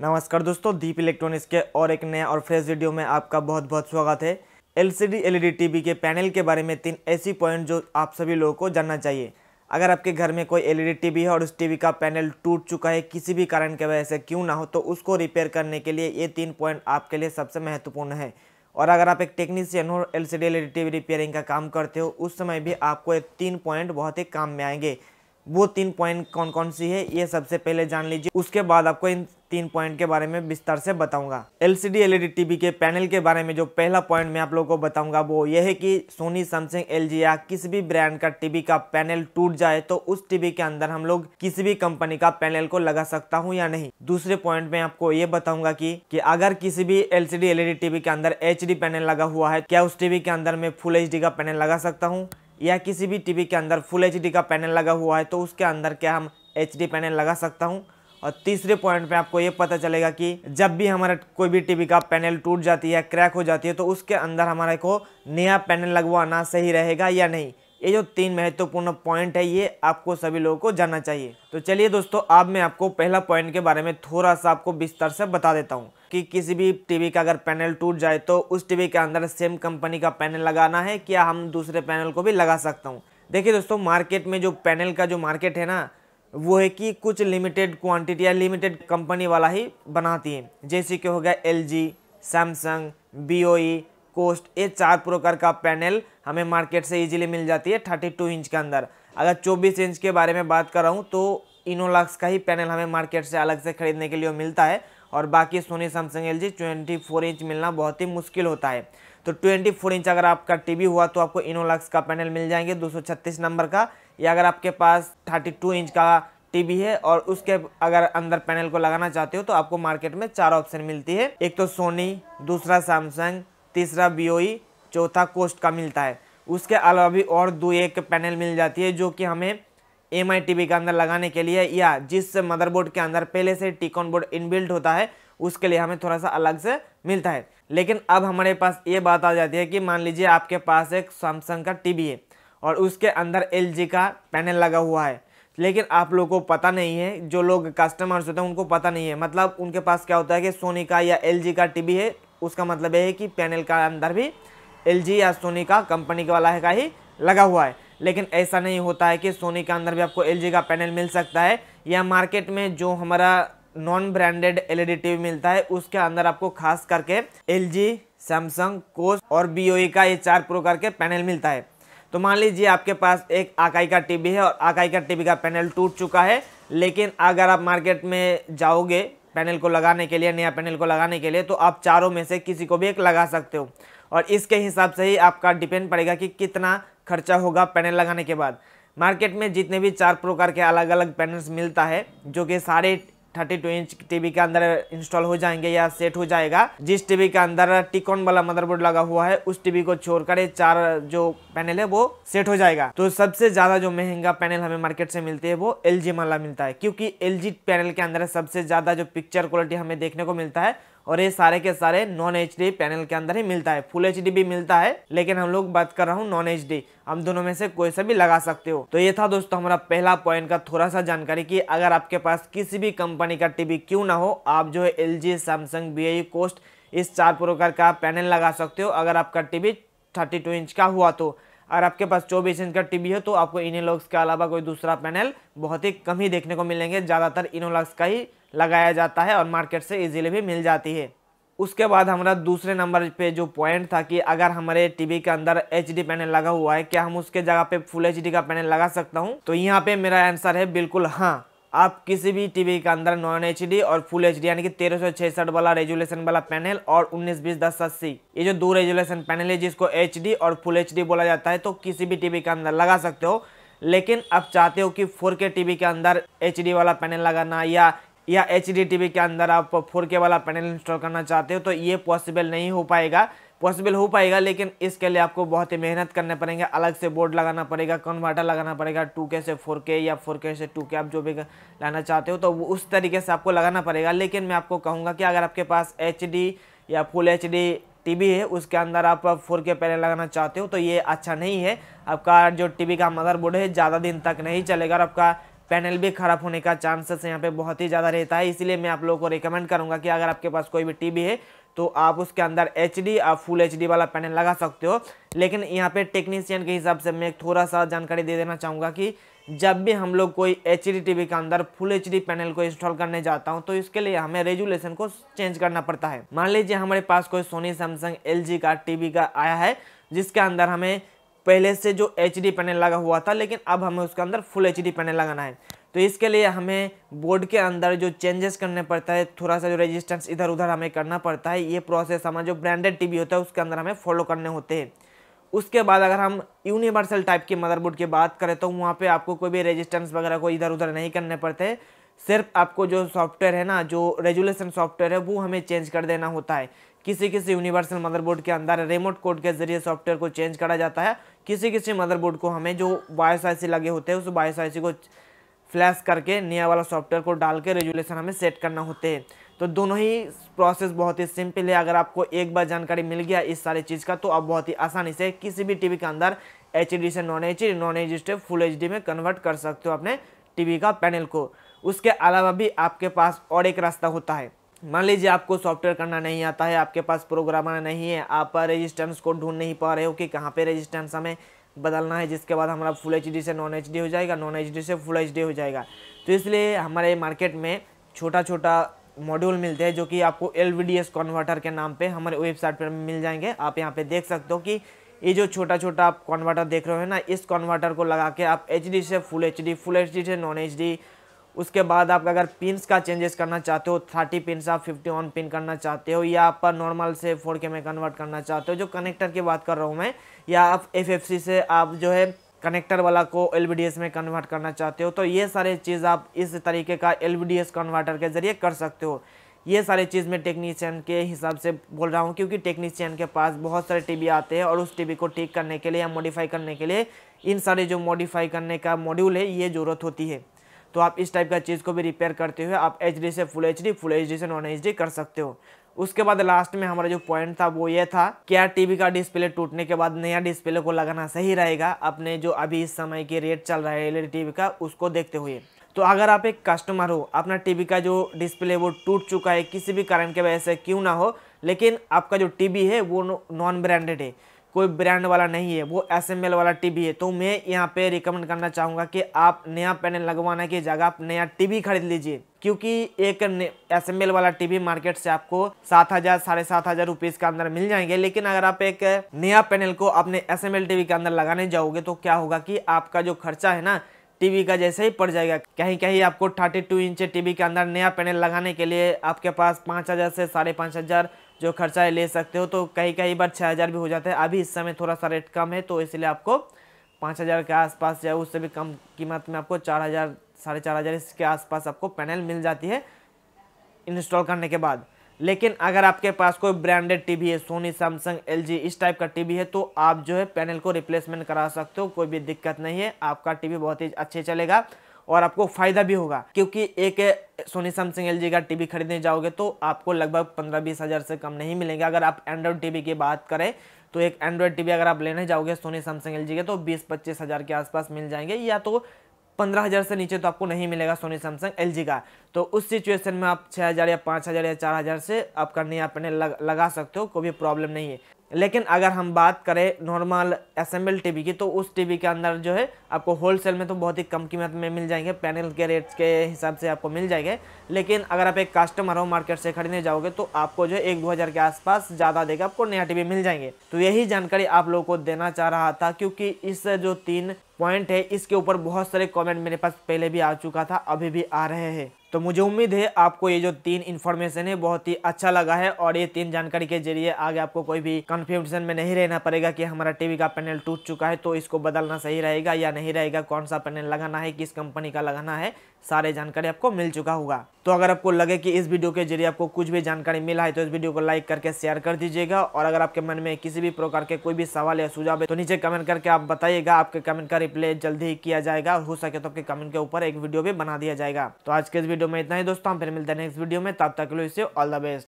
नमस्कार दोस्तों दीप इलेक्ट्रॉनिक्स के और एक नया और फ्रेश वीडियो में आपका बहुत बहुत स्वागत है एलसीडी एलईडी टीवी के पैनल के बारे में तीन ऐसी पॉइंट जो आप सभी लोगों को जानना चाहिए अगर आपके घर में कोई एलईडी टीवी है और उस टीवी का पैनल टूट चुका है किसी भी कारण की वजह से क्यों ना हो तो उसको रिपेयर करने के लिए ये तीन पॉइंट आपके लिए सबसे महत्वपूर्ण है और अगर आप एक टेक्नीशियन हो एल सी टीवी रिपेयरिंग का काम करते हो उस समय भी आपको ये तीन पॉइंट बहुत ही काम में आएंगे वो तीन पॉइंट कौन कौन सी है ये सबसे पहले जान लीजिए उसके बाद आपको इन तीन पॉइंट के बारे में विस्तार से बताऊंगा एलसीडी एलईडी टीवी के पैनल के बारे में जो पहला पॉइंट मैं आप लोगों को बताऊंगा वो यह है कि सोनी सैमसंग एल या किसी भी ब्रांड का टीवी का पैनल टूट जाए तो उस टीवी के अंदर हम लोग किसी भी कंपनी का पैनल को लगा सकता हूँ या नहीं दूसरे पॉइंट में आपको ये बताऊंगा कि, कि अगर किसी भी एलसीडी एलईडी टीवी के अंदर एच पैनल लगा हुआ है क्या उस टीवी के अंदर मैं फुल एच का पैनल लगा सकता हूँ या किसी भी टीवी के अंदर फुल एच का पैनल लगा हुआ है तो उसके अंदर क्या हम एच पैनल लगा सकता हूँ और तीसरे पॉइंट पे आपको ये पता चलेगा कि जब भी हमारा कोई भी टीवी का पैनल टूट जाती है क्रैक हो जाती है तो उसके अंदर हमारे को नया पैनल लगवाना सही रहेगा या नहीं ये जो तीन महत्वपूर्ण पॉइंट है ये आपको सभी लोगों को जानना चाहिए तो चलिए दोस्तों अब मैं आपको पहला पॉइंट के बारे में थोड़ा सा आपको विस्तार से बता देता हूँ कि किसी भी टीवी का अगर पैनल टूट जाए तो उस टीवी के अंदर सेम कंपनी का पैनल लगाना है क्या हम दूसरे पैनल को भी लगा सकता हूँ देखिए दोस्तों मार्केट में जो पैनल का जो मार्केट है ना वो है कि कुछ लिमिटेड क्वांटिटी या लिमिटेड कंपनी वाला ही बनाती है जैसे कि हो गया L G Samsung B O E कोस्ट ये चार प्रकार का पैनल हमें मार्केट से इजीली मिल जाती है थर्टी टू इंच के अंदर अगर चौबीस इंच के बारे में बात कर रहा हूँ तो इनोलक्स का ही पैनल हमें मार्केट से अलग से खरीदने के लिए मिलता है और बाकी Sony Samsung L G twenty four inch मिलना बहुत ही मुश्किल होता है तो ट्वेंटी फोर इंच अगर आपका टीवी हुआ तो आपको इनोलक्स का पैनल मिल जाएंगे दो सौ छत्तीस नंबर का या अगर आपके पास 32 इंच का टीवी है और उसके अगर अंदर पैनल को लगाना चाहते हो तो आपको मार्केट में चार ऑप्शन मिलती है एक तो सोनी दूसरा सैमसंग तीसरा बी e, चौथा कोस्ट का मिलता है उसके अलावा भी और दो एक पैनल मिल जाती है जो कि हमें एम आई के अंदर लगाने के लिए या जिस मदरबोर्ड के अंदर पहले से टिकॉन बोर्ड इनबिल्ट होता है उसके लिए हमें थोड़ा सा अलग से मिलता है लेकिन अब हमारे पास ये बात आ जाती है कि मान लीजिए आपके पास एक सैमसंग का टीवी है और उसके अंदर एल का पैनल लगा हुआ है लेकिन आप लोगों को पता नहीं है जो लोग कस्टमर्स होते हैं उनको पता नहीं है मतलब उनके पास क्या होता है कि सोनी का या एल का टी है उसका मतलब ये है कि पैनल का अंदर भी एल या सोनी का कंपनी के वाला है का ही लगा हुआ है लेकिन ऐसा नहीं होता है कि सोनी के अंदर भी आपको एल का पैनल मिल सकता है या मार्केट में जो हमारा नॉन ब्रांडेड एल टीवी मिलता है उसके अंदर आपको खास करके एल जी सैमसंग कोस और बी e का ये चार प्रो करके पैनल मिलता है तो मान लीजिए आपके पास एक आकाई का टीवी है और आकाई का टीवी का पैनल टूट चुका है लेकिन अगर आप मार्केट में जाओगे पैनल को लगाने के लिए नया पैनल को लगाने के लिए तो आप चारों में से किसी को भी एक लगा सकते हो और इसके हिसाब से ही आपका डिपेंड पड़ेगा कि कितना खर्चा होगा पैनल लगाने के बाद मार्केट में जितने भी चार प्रकार के अलग अलग पैनल्स मिलता है जो कि सारे टू इंच टीवी के अंदर इंस्टॉल हो जाएंगे या सेट हो जाएगा जिस टीवी के अंदर टिकॉन वाला मदरबोर्ड लगा हुआ है उस टीवी को छोड़कर चार जो पैनल है वो सेट हो जाएगा तो सबसे ज्यादा जो महंगा पैनल हमें मार्केट से मिलते है वो एल वाला मिलता है क्योंकि एल पैनल के अंदर सबसे ज्यादा जो पिक्चर क्वालिटी हमें देखने को मिलता है और ये सारे के सारे नॉन एच पैनल के अंदर ही मिलता है फुल एच भी मिलता है लेकिन हम लोग बात कर रहा हूँ नॉन एच हम दोनों में से कोई सा भी लगा सकते हो तो ये था दोस्तों हमारा पहला पॉइंट का थोड़ा सा जानकारी की अगर आपके पास किसी भी कंपनी का टीवी क्यों ना हो आप जो है एल जी सैमसंग बी कोस्ट इस चार प्रकार का पैनल लगा सकते हो अगर आपका टीवी 32 इंच का हुआ तो अगर आपके पास 24 इंच का टीवी हो तो आपको इनोलॉक्स के अलावा कोई दूसरा पैनल बहुत ही कम ही देखने को मिलेंगे ज़्यादातर इनोलॉक्स का ही लगाया जाता है और मार्केट से इजीली भी मिल जाती है उसके बाद हमारा दूसरे नंबर पे जो पॉइंट था कि अगर हमारे टीवी के अंदर एच पैनल लगा हुआ है क्या हम उसके जगह पे फुल एच का पैनल लगा सकता हूँ तो यहाँ पे मेरा आंसर है बिल्कुल हाँ आप किसी भी टीवी के अंदर नॉन एच और फुल एच यानी कि तेरह वाला रेजुलेशन वाला पैनल और उन्नीस बीस दस अस्सी ये जो दो रेजुलेशन पैनल है जिसको एच और फुल एच बोला जाता है तो किसी भी टीवी के अंदर लगा सकते हो लेकिन आप चाहते हो कि 4K टीवी के अंदर एच वाला पैनल लगाना या या एच के अंदर आप फोर वाला पैनल इंस्टॉल करना चाहते हो तो ये पॉसिबल नहीं हो पाएगा पॉसिबल हो पाएगा लेकिन इसके लिए आपको बहुत ही मेहनत करने पड़ेंगे अलग से बोर्ड लगाना पड़ेगा कन्वर्टर लगाना पड़ेगा 2K से 4K या 4K से 2K आप जो भी लाना चाहते हो तो उस तरीके से आपको लगाना पड़ेगा लेकिन मैं आपको कहूँगा कि अगर आपके पास एच या फुल एच टीवी है उसके अंदर आप फोर के पैनल लगाना चाहते हो तो ये अच्छा नहीं है आपका जो टीवी का मदरबोर्ड है ज़्यादा दिन तक नहीं चलेगा और आपका पैनल भी ख़राब होने का चांसेस यहाँ पे बहुत ही ज़्यादा रहता है इसलिए मैं आप लोगों को रिकमेंड करूँगा कि अगर आपके पास कोई भी टीवी है तो आप उसके अंदर एच डी और फुल एच डी वाला पैनल लगा सकते हो लेकिन यहाँ पे टेक्नीशियन के हिसाब से मैं थोड़ा सा जानकारी दे देना चाहूँगा कि जब भी हम लोग कोई एच डी टी के अंदर फुल एच डी पैनल को इंस्टॉल करने जाता हूँ तो इसके लिए हमें रेजुलेशन को चेंज करना पड़ता है मान लीजिए हमारे पास कोई सोनी सैमसंग एल का टी का आया है जिसके अंदर हमें पहले से जो एच पैनल लगा हुआ था लेकिन अब हमें उसके अंदर फुल एच पैनल लगाना है तो इसके लिए हमें बोर्ड के अंदर जो चेंजेस करने पड़ता है थोड़ा सा जो रेजिस्टेंस इधर उधर हमें करना पड़ता है ये प्रोसेस हमारा जो ब्रांडेड टीवी होता है उसके अंदर हमें फॉलो करने होते हैं उसके बाद अगर हम यूनिवर्सल टाइप के मदरबोर्ड की बात करें तो वहाँ पे आपको कोई भी रेजिस्टेंस वगैरह को इधर उधर नहीं करने पड़ते सिर्फ आपको जो सॉफ्टवेयर है ना जो रेजुलेशन सॉफ्टवेयर है वो हमें चेंज कर देना होता है किसी किसी यूनिवर्सल मदरबोर्ड के अंदर रिमोट कोड के जरिए सॉफ्टवेयर को चेंज करा जाता है किसी किसी मदरबोर्ड को हमें जो बायोस आईसी लगे होते हैं उस बायोस आईसी को फ्लैश करके नया वाला सॉफ्टवेयर को डाल के रेजुलेशन हमें सेट करना होते हैं तो दोनों ही प्रोसेस बहुत ही सिंपल है अगर आपको एक बार जानकारी मिल गया इस सारी चीज़ का तो आप बहुत ही आसानी से किसी भी टीवी के अंदर एच से non H non H step full H में कन्वर्ट कर सकते हो अपने टीवी का पैनल को उसके अलावा भी आपके पास और एक रास्ता होता है मान लीजिए आपको सॉफ्टवेयर करना नहीं आता है आपके पास प्रोग्रामर नहीं है आप रेजिस्टेंस को ढूंढ नहीं पा रहे हो कि कहाँ पे रेजिस्टेंस हमें बदलना है जिसके बाद हमारा फुल एच से नॉन एच हो जाएगा नॉन एच से फुल एच हो जाएगा तो इसलिए हमारे मार्केट में छोटा छोटा मॉड्यूल मिलते हैं जो कि आपको एल कन्वर्टर के नाम पर हमारे वेबसाइट पर मिल जाएंगे आप यहाँ पर देख सकते हो कि ये जो छोटा छोटा आप कन्वर्टर देख रहे हो ना इस कन्वर्टर को लगा के आप एच से फुल एच फुल एच से नॉन एच उसके बाद आप अगर पिनस का चेंजेस करना चाहते हो थर्टी पिन्स आप फिफ्टी वन पिन करना चाहते हो या आप नॉर्मल से फोर के में कन्वर्ट करना चाहते हो जो कनेक्टर की बात कर रहा हूँ मैं या आप एफ से आप जो है कनेक्टर वाला को एल में कन्वर्ट करना चाहते हो तो ये सारे चीज़ आप इस तरीके का एल कन्वर्टर के ज़रिए कर सकते हो ये सारे चीज़ मैं टेक्नीशियन के हिसाब से बोल रहा हूँ क्योंकि टेक्नीशियन के पास बहुत सारे टीवी आते हैं और उस टीवी को ठीक करने के लिए या मॉडिफाई करने के लिए इन सारे जो मॉडिफाई करने का मॉड्यूल है ये ज़रूरत होती है तो आप इस टाइप का चीज़ को भी रिपेयर करते हुए आप एच से फुल एच फुल एच से नॉन एच कर सकते हो उसके बाद लास्ट में हमारा जो पॉइंट था वो ये था क्या टीवी का डिस्प्ले टूटने के बाद नया डिस्प्ले को लगाना सही रहेगा अपने जो अभी इस समय के रेट चल रहा है एल टीवी e का उसको देखते हुए तो अगर आप एक कस्टमर हो अपना टीवी का जो डिस्प्ले वो टूट चुका है किसी भी कारण के वजह से क्यों ना हो लेकिन आपका जो टीवी है वो नॉन ब्रांडेड है कोई ब्रांड वाला नहीं है वो एस वाला टीवी है तो मैं यहाँ पे रिकमेंड करना चाहूँगा कि आप नया पैनल लगवाने की जगह आप नया टीवी खरीद लीजिए क्योंकि एक एस वाला टीवी मार्केट से आपको सात हजार साढ़े सात हजार रुपीज के अंदर मिल जाएंगे लेकिन अगर आप एक नया पैनल को अपने एस टीवी के अंदर लगाने जाओगे तो क्या होगा कि आपका जो खर्चा है ना टीवी का जैसे ही पड़ जाएगा कहीं कहीं आपको 32 इंच टीवी के अंदर नया पैनल लगाने के लिए आपके पास पाँच हज़ार से साढ़े पाँच हज़ार जो खर्चा है ले सकते हो तो कहीं कहीं बार छः हज़ार भी हो जाता है अभी इस समय थोड़ा सा रेट कम है तो इसलिए आपको पाँच हज़ार के आसपास या उससे भी कम कीमत में आपको चार हज़ार साढ़े चार हज़ार इसके आसपास आपको पैनल मिल जाती है इंस्टॉल करने के बाद लेकिन अगर आपके पास कोई ब्रांडेड टीवी है सोनी सैमसंग एल इस टाइप का टी है तो आप जो है पैनल को रिप्लेसमेंट करा सकते हो कोई भी दिक्कत नहीं है आपका टी बहुत ही अच्छे चलेगा और आपको फ़ायदा भी होगा क्योंकि एक सोनी सैमसंग एल का टीवी खरीदने जाओगे तो आपको लगभग पंद्रह बीस हज़ार से कम नहीं मिलेंगे अगर आप एंड्रॉयड टीवी की बात करें तो एक एंड्रॉयड टीवी अगर आप लेने जाओगे सोनी सैमसंग एल के तो बीस पच्चीस हज़ार के आसपास मिल जाएंगे या तो पंद्रह हज़ार से नीचे तो आपको नहीं मिलेगा सोनी सैमसंग एल का तो उस सिचुएशन में आप छः हज़ार या पाँच हज़ार या चार हज़ार से आप करने आप अपने लग, लगा सकते हो कोई भी प्रॉब्लम नहीं है लेकिन अगर हम बात करें नॉर्मल असेंबल टीवी की तो उस टीवी के अंदर जो है आपको होलसेल में तो बहुत ही कम कीमत में मिल जाएंगे पैनल के रेट्स के हिसाब से आपको मिल जाएंगे लेकिन अगर आप एक कस्टमर हो मार्केट से खरीदने जाओगे तो आपको जो है एक दो हज़ार के आसपास ज़्यादा देगा आपको नया टी मिल जाएंगे तो यही जानकारी आप लोगों को देना चाह रहा था क्योंकि इस जो तीन पॉइंट है इसके ऊपर बहुत सारे कॉमेंट मेरे पास पहले भी आ चुका था अभी भी आ रहे हैं तो मुझे उम्मीद है आपको ये जो तीन इन्फॉर्मेशन है बहुत ही अच्छा लगा है और ये तीन जानकारी के जरिए आगे आपको कोई भी कन्फ्यूजन में नहीं रहना पड़ेगा कि हमारा टीवी का पैनल टूट चुका है तो इसको बदलना सही रहेगा या नहीं रहेगा कौन सा पैनल लगाना है किस कंपनी का लगाना है सारे जानकारी आपको मिल चुका होगा तो अगर आपको लगे कि इस वीडियो के जरिए आपको कुछ भी जानकारी मिला है तो इस वीडियो को लाइक करके शेयर कर दीजिएगा और अगर आपके मन में किसी भी प्रकार के कोई भी सवाल या सुझाव है तो नीचे कमेंट करके आप बताइएगा आपके कमेंट का रिप्लाई जल्दी ही किया जाएगा और हो सके तो आपके कमेंट के ऊपर एक वीडियो भी बना दिया जाएगा तो आज के इस वीडियो में इतना ही दोस्तों हम फिर मिलते हैं नेक्स्ट वीडियो में तब तक लो इसे ऑल द बेस्ट